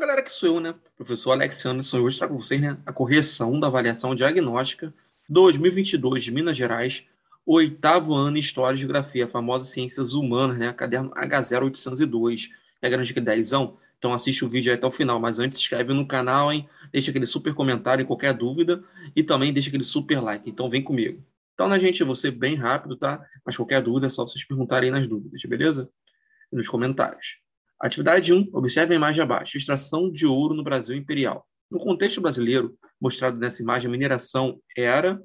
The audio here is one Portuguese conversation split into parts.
galera, que sou eu, né? Professor Alex Anderson, hoje trago para vocês né, a correção da avaliação diagnóstica 2022 de Minas Gerais, oitavo ano em História e Geografia, famosas famosa Ciências Humanas, né? Caderno H0802. É grande que dezão? Então assiste o vídeo até o final, mas antes se inscreve no canal, hein? Deixa aquele super comentário em qualquer dúvida e também deixa aquele super like. Então vem comigo. Então, né, gente, eu vou ser bem rápido, tá? Mas qualquer dúvida é só vocês perguntarem nas dúvidas, beleza? nos comentários. Atividade 1. Observe a imagem abaixo. Extração de ouro no Brasil Imperial. No contexto brasileiro, mostrado nessa imagem, a mineração era,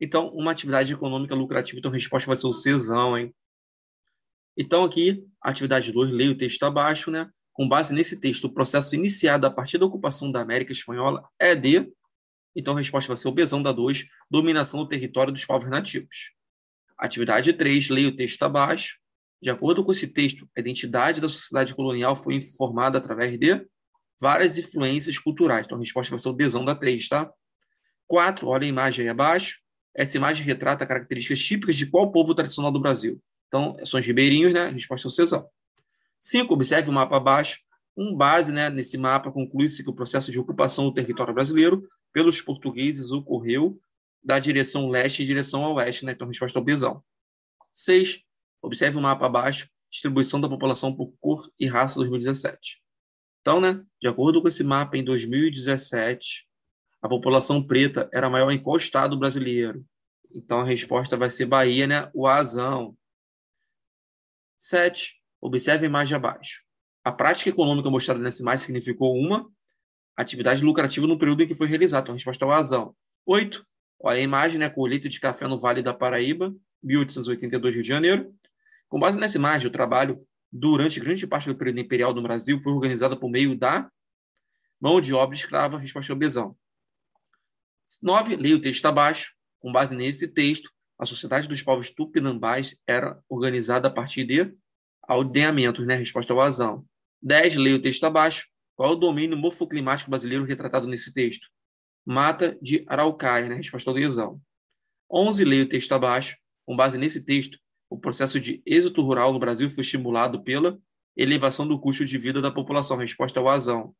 então, uma atividade econômica lucrativa. Então, a resposta vai ser o cesão, hein? Então, aqui, atividade 2, leia o texto abaixo, né? Com base nesse texto, o processo iniciado a partir da ocupação da América Espanhola é de. Então, a resposta vai ser o Besão da 2, dominação do território dos povos nativos. Atividade 3, leia o texto abaixo. De acordo com esse texto, a identidade da sociedade colonial foi informada através de várias influências culturais. Então, a resposta vai ser o desão da 3, tá? 4, olha a imagem aí abaixo. Essa imagem retrata características típicas de qual povo tradicional do Brasil? Então, são os ribeirinhos, né? A resposta é o Cesão. 5, observe o mapa abaixo. Um base né, nesse mapa conclui-se que o processo de ocupação do território brasileiro pelos portugueses ocorreu da direção leste e direção oeste, né? Então, a resposta é o Besão. 6. Observe o mapa abaixo, distribuição da população por cor e raça 2017. Então, né, de acordo com esse mapa, em 2017, a população preta era maior em qual estado brasileiro? Então, a resposta vai ser Bahia, né? O azão. 7. Observe a imagem abaixo. A prática econômica mostrada nessa imagem significou uma atividade lucrativa no período em que foi realizada. Então, a resposta é o azão. 8. Olha a imagem, né? Colheita de café no Vale da Paraíba, 1882, Rio de Janeiro. Com base nessa imagem, o trabalho durante grande parte do período imperial no Brasil foi organizado por meio da mão de obra escrava resposta à obesão. 9. Leia o texto abaixo. Com base nesse texto, a sociedade dos povos tupinambás era organizada a partir de aldeamentos, né? Resposta ao azão. 10. Leia o texto abaixo. Qual é o domínio morfoclimático brasileiro retratado nesse texto? Mata de Araucária, né? Resposta ao lesão. 11. Leia o texto abaixo. Com base nesse texto, o processo de êxodo rural no Brasil foi estimulado pela elevação do custo de vida da população, resposta ao é azão.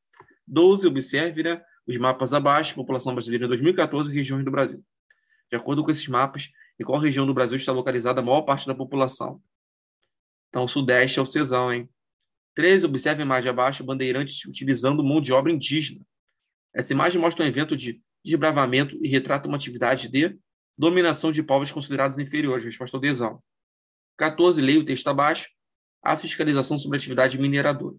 12, observe né, os mapas abaixo, população brasileira em 2014, regiões do Brasil. De acordo com esses mapas, em qual região do Brasil está localizada a maior parte da população? Então, o Sudeste é o Cesão, hein? 13, observe a imagem abaixo, bandeirantes utilizando mão de obra indígena. Essa imagem mostra um evento de desbravamento e retrata uma atividade de dominação de povos considerados inferiores, resposta ao desão. 14, leio o texto abaixo, a fiscalização sobre a atividade mineradora.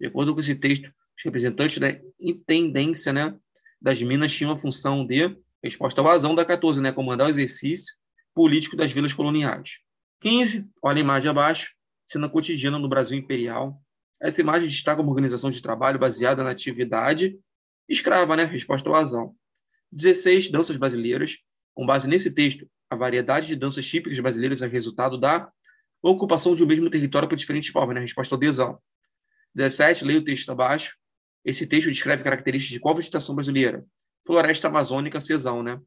De acordo com esse texto, os representantes da intendência né, das minas tinham a função de, resposta ao vazão da 14, né, comandar o exercício político das vilas coloniais. 15, olha a imagem abaixo, cena cotidiana no Brasil Imperial. Essa imagem destaca uma organização de trabalho baseada na atividade escrava, né, resposta ao vazão. 16, danças brasileiras, com base nesse texto, a variedade de danças típicas brasileiras é resultado da ocupação de um mesmo território por diferentes povos, né? Resposta ao é adesão. 17, leia o texto abaixo. Esse texto descreve características de qual vegetação brasileira? Floresta amazônica, cesão, né?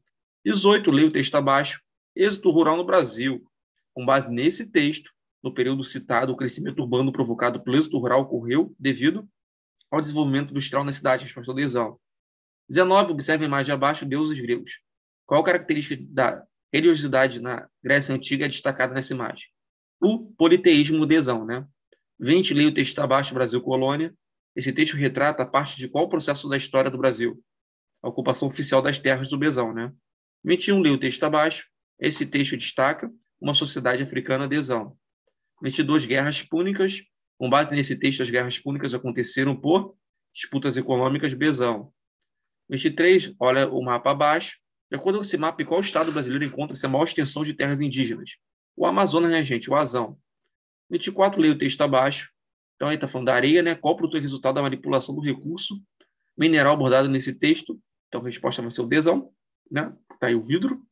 18, leia o texto abaixo. Êxito rural no Brasil. Com base nesse texto, no período citado, o crescimento urbano provocado pelo êxito rural ocorreu devido ao desenvolvimento industrial na cidade, resposta ao é adesão. 19, observe a imagem abaixo, deuses gregos. Qual característica da religiosidade na Grécia Antiga é destacada nessa imagem? O politeísmo desão, né? 20, leia o texto abaixo, Brasil Colônia. Esse texto retrata a parte de qual processo da história do Brasil? A ocupação oficial das terras do Besão, né? 21, leia o texto abaixo. Esse texto destaca uma sociedade africana desão. 22, guerras púnicas. Com base nesse texto, as guerras púnicas aconteceram por disputas econômicas besão. 23, olha o mapa abaixo. De acordo com esse mapa, em qual estado brasileiro encontra-se a maior extensão de terras indígenas? O Amazonas, né, gente? O Azão. 24, Leia o texto abaixo. Então, ele está falando da areia, né? Qual produto é o resultado da manipulação do recurso mineral abordado nesse texto? Então, a resposta vai ser o desão, né? Está aí o vidro.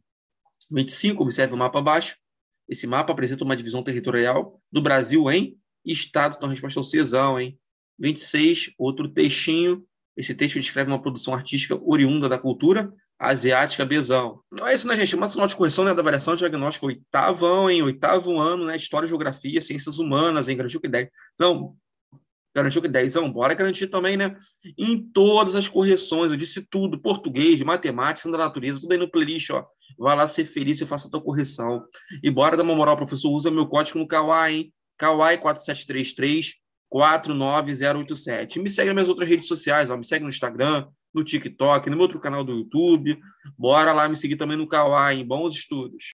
25, observe o mapa abaixo. Esse mapa apresenta uma divisão territorial do Brasil em estado. Então, a resposta é o cesão, hein? 26, outro textinho. Esse texto descreve uma produção artística oriunda da cultura asiática Besão. Não é isso, né, gente? Uma sinal de correção né, da variação diagnóstica oitavão, em oitavo ano, né? História, geografia, ciências humanas, em Garantiu que 10. Então, garantiu que 10, bora garantir também, né? Em todas as correções, eu disse tudo: português, matemática, da natureza, tudo aí no playlist, ó. Vai lá ser feliz e faça a tua correção. E bora dar uma moral, professor. Usa meu código no Kawaii, hein? Kawaii 4733 49087. Me segue nas minhas outras redes sociais, ó. Me segue no Instagram, no TikTok, no meu outro canal do YouTube. Bora lá me seguir também no Kawaii, bons estudos.